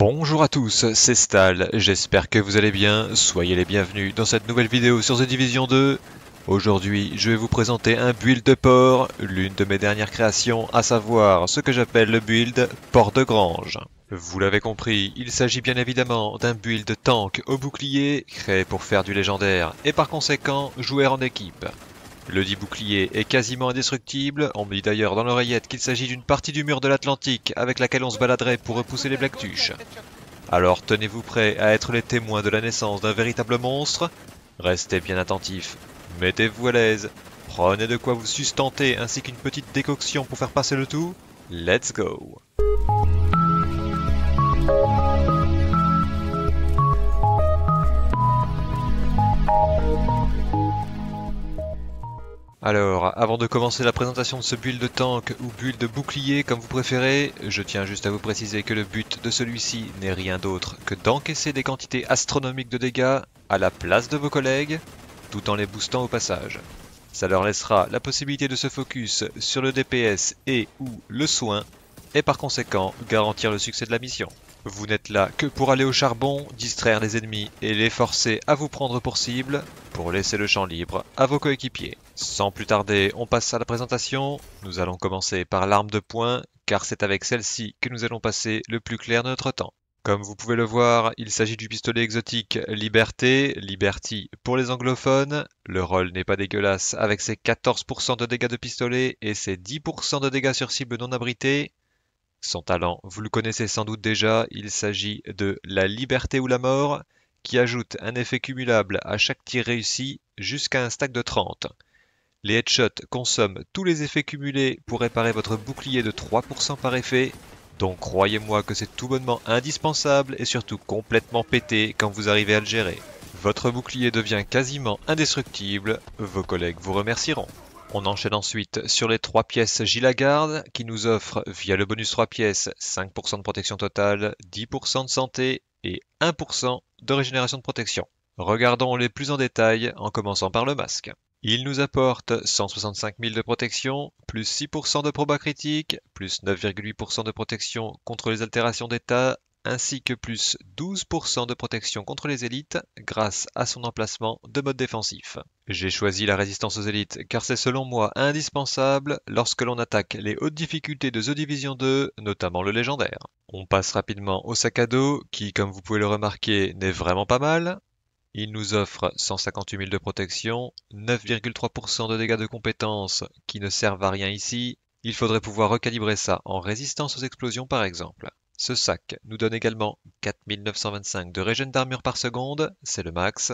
Bonjour à tous, c'est Stal, j'espère que vous allez bien, soyez les bienvenus dans cette nouvelle vidéo sur The Division 2. Aujourd'hui, je vais vous présenter un build de port, l'une de mes dernières créations, à savoir ce que j'appelle le build port de grange. Vous l'avez compris, il s'agit bien évidemment d'un build tank au bouclier, créé pour faire du légendaire, et par conséquent, jouer en équipe. Le dit bouclier est quasiment indestructible. On me dit d'ailleurs dans l'oreillette qu'il s'agit d'une partie du mur de l'Atlantique avec laquelle on se baladerait pour repousser les Black Alors tenez-vous prêts à être les témoins de la naissance d'un véritable monstre. Restez bien attentifs. Mettez-vous à l'aise. Prenez de quoi vous sustenter ainsi qu'une petite décoction pour faire passer le tout. Let's go! Alors, avant de commencer la présentation de ce build de tank ou build de bouclier comme vous préférez, je tiens juste à vous préciser que le but de celui-ci n'est rien d'autre que d'encaisser des quantités astronomiques de dégâts à la place de vos collègues, tout en les boostant au passage. Ça leur laissera la possibilité de se focus sur le DPS et ou le soin, et par conséquent garantir le succès de la mission. Vous n'êtes là que pour aller au charbon, distraire les ennemis et les forcer à vous prendre pour cible, pour laisser le champ libre à vos coéquipiers. Sans plus tarder, on passe à la présentation. Nous allons commencer par l'arme de poing, car c'est avec celle-ci que nous allons passer le plus clair de notre temps. Comme vous pouvez le voir, il s'agit du pistolet exotique Liberté, Liberty pour les anglophones. Le rôle n'est pas dégueulasse avec ses 14% de dégâts de pistolet et ses 10% de dégâts sur cible non abritée. Son talent, vous le connaissez sans doute déjà, il s'agit de la liberté ou la mort, qui ajoute un effet cumulable à chaque tir réussi jusqu'à un stack de 30. Les headshots consomment tous les effets cumulés pour réparer votre bouclier de 3% par effet, donc croyez-moi que c'est tout bonnement indispensable et surtout complètement pété quand vous arrivez à le gérer. Votre bouclier devient quasiment indestructible, vos collègues vous remercieront. On enchaîne ensuite sur les 3 pièces Gilagarde qui nous offrent via le bonus 3 pièces 5% de protection totale, 10% de santé et 1% de régénération de protection. Regardons les plus en détail en commençant par le masque. Il nous apporte 165 000 de protection, plus 6% de proba critique, plus 9,8% de protection contre les altérations d'état, ainsi que plus 12% de protection contre les élites grâce à son emplacement de mode défensif. J'ai choisi la résistance aux élites car c'est selon moi indispensable lorsque l'on attaque les hautes difficultés de The Division 2, notamment le légendaire. On passe rapidement au sac à dos qui, comme vous pouvez le remarquer, n'est vraiment pas mal. Il nous offre 158 000 de protection, 9,3% de dégâts de compétences qui ne servent à rien ici. Il faudrait pouvoir recalibrer ça en résistance aux explosions par exemple. Ce sac nous donne également 4925 de régène d'armure par seconde, c'est le max,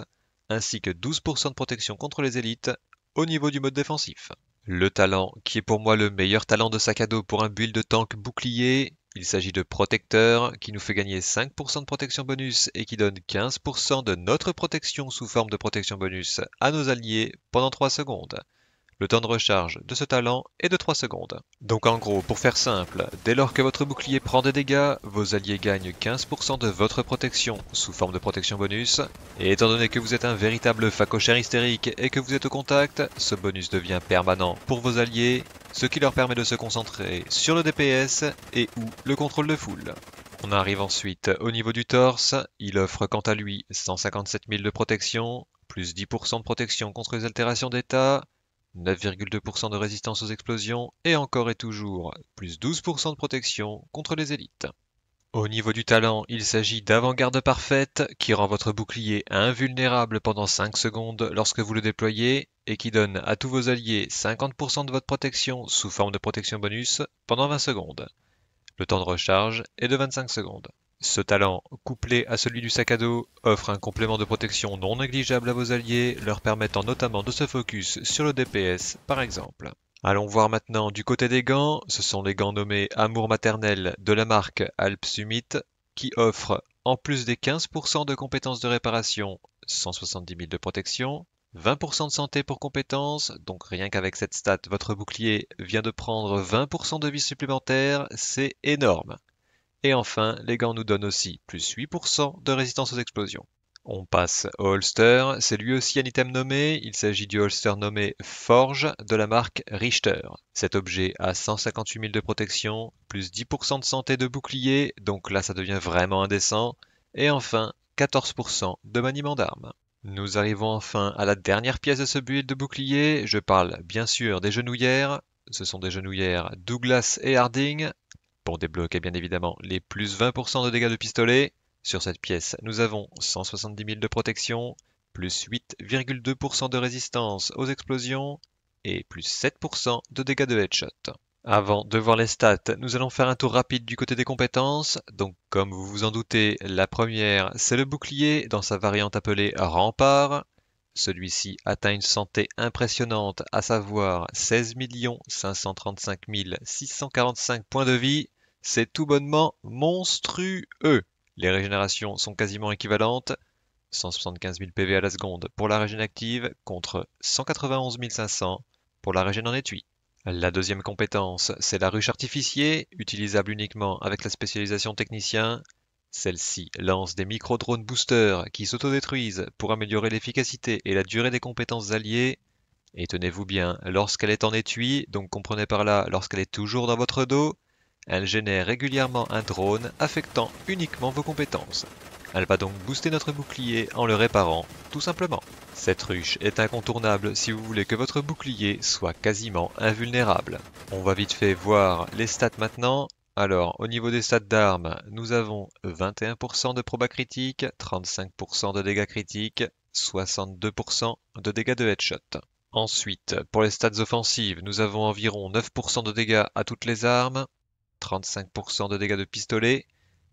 ainsi que 12% de protection contre les élites au niveau du mode défensif. Le talent, qui est pour moi le meilleur talent de sac à dos pour un build de tank bouclier, il s'agit de Protecteur qui nous fait gagner 5% de protection bonus et qui donne 15% de notre protection sous forme de protection bonus à nos alliés pendant 3 secondes. Le temps de recharge de ce talent est de 3 secondes. Donc en gros, pour faire simple, dès lors que votre bouclier prend des dégâts, vos alliés gagnent 15% de votre protection sous forme de protection bonus, et étant donné que vous êtes un véritable facochère hystérique et que vous êtes au contact, ce bonus devient permanent pour vos alliés ce qui leur permet de se concentrer sur le DPS et ou le contrôle de foule. On arrive ensuite au niveau du torse, il offre quant à lui 157 000 de protection, plus 10% de protection contre les altérations d'état, 9,2% de résistance aux explosions et encore et toujours plus 12% de protection contre les élites. Au niveau du talent, il s'agit d'avant-garde parfaite qui rend votre bouclier invulnérable pendant 5 secondes lorsque vous le déployez et qui donne à tous vos alliés 50% de votre protection sous forme de protection bonus pendant 20 secondes. Le temps de recharge est de 25 secondes. Ce talent, couplé à celui du sac à dos, offre un complément de protection non négligeable à vos alliés, leur permettant notamment de se focus sur le DPS par exemple. Allons voir maintenant du côté des gants, ce sont les gants nommés Amour maternel de la marque Alpsumit qui offrent en plus des 15% de compétences de réparation, 170 000 de protection, 20% de santé pour compétence, donc rien qu'avec cette stat, votre bouclier vient de prendre 20% de vie supplémentaire, c'est énorme. Et enfin, les gants nous donnent aussi plus 8% de résistance aux explosions. On passe au holster, c'est lui aussi un item nommé, il s'agit du holster nommé Forge de la marque Richter. Cet objet a 158 000 de protection, plus 10% de santé de bouclier, donc là ça devient vraiment indécent, et enfin 14% de maniement d'armes. Nous arrivons enfin à la dernière pièce de ce build de bouclier. Je parle bien sûr des genouillères. Ce sont des genouillères Douglas et Harding pour débloquer bien évidemment les plus 20% de dégâts de pistolet. Sur cette pièce, nous avons 170 000 de protection, plus 8,2% de résistance aux explosions et plus 7% de dégâts de headshot. Avant de voir les stats, nous allons faire un tour rapide du côté des compétences. Donc comme vous vous en doutez, la première c'est le bouclier dans sa variante appelée rempart. Celui-ci atteint une santé impressionnante, à savoir 16 535 645 points de vie. C'est tout bonnement monstrueux. Les régénérations sont quasiment équivalentes. 175 000 PV à la seconde pour la régène active contre 191 500 pour la régène en étui. La deuxième compétence, c'est la ruche artificier, utilisable uniquement avec la spécialisation technicien. Celle-ci lance des micro-drones boosters qui s'autodétruisent pour améliorer l'efficacité et la durée des compétences alliées. Et tenez-vous bien, lorsqu'elle est en étui, donc comprenez par là lorsqu'elle est toujours dans votre dos, elle génère régulièrement un drone affectant uniquement vos compétences. Elle va donc booster notre bouclier en le réparant, tout simplement. Cette ruche est incontournable si vous voulez que votre bouclier soit quasiment invulnérable. On va vite fait voir les stats maintenant. Alors, au niveau des stats d'armes, nous avons 21% de proba critique, 35% de dégâts critiques, 62% de dégâts de headshot. Ensuite, pour les stats offensives, nous avons environ 9% de dégâts à toutes les armes, 35% de dégâts de pistolet,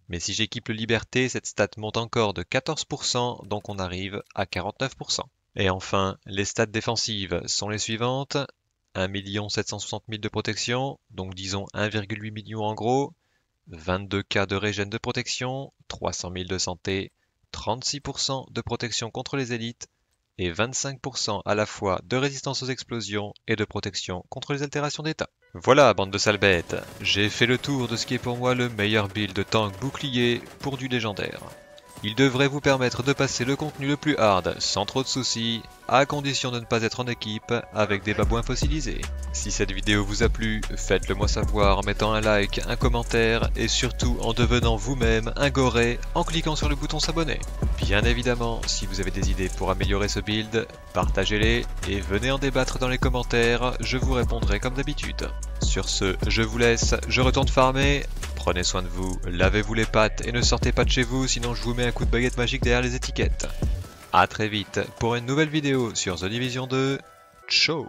mais si j'équipe le Liberté, cette stat monte encore de 14%, donc on arrive à 49%. Et enfin, les stats défensives sont les suivantes. 1 760 000 de protection, donc disons 1,8 million en gros, 22K de régène de protection, 300 000 de santé, 36% de protection contre les élites, et 25% à la fois de résistance aux explosions et de protection contre les altérations d'état. Voilà, bande de sales bêtes, j'ai fait le tour de ce qui est pour moi le meilleur build tank bouclier pour du légendaire. Il devrait vous permettre de passer le contenu le plus hard sans trop de soucis, à condition de ne pas être en équipe avec des babouins fossilisés. Si cette vidéo vous a plu, faites-le moi savoir en mettant un like, un commentaire et surtout en devenant vous-même un goré en cliquant sur le bouton s'abonner. Bien évidemment, si vous avez des idées pour améliorer ce build, partagez-les et venez en débattre dans les commentaires, je vous répondrai comme d'habitude. Sur ce, je vous laisse, je retourne farmer, Prenez soin de vous, lavez-vous les pattes et ne sortez pas de chez vous sinon je vous mets un coup de baguette magique derrière les étiquettes. A très vite pour une nouvelle vidéo sur The Division 2. Ciao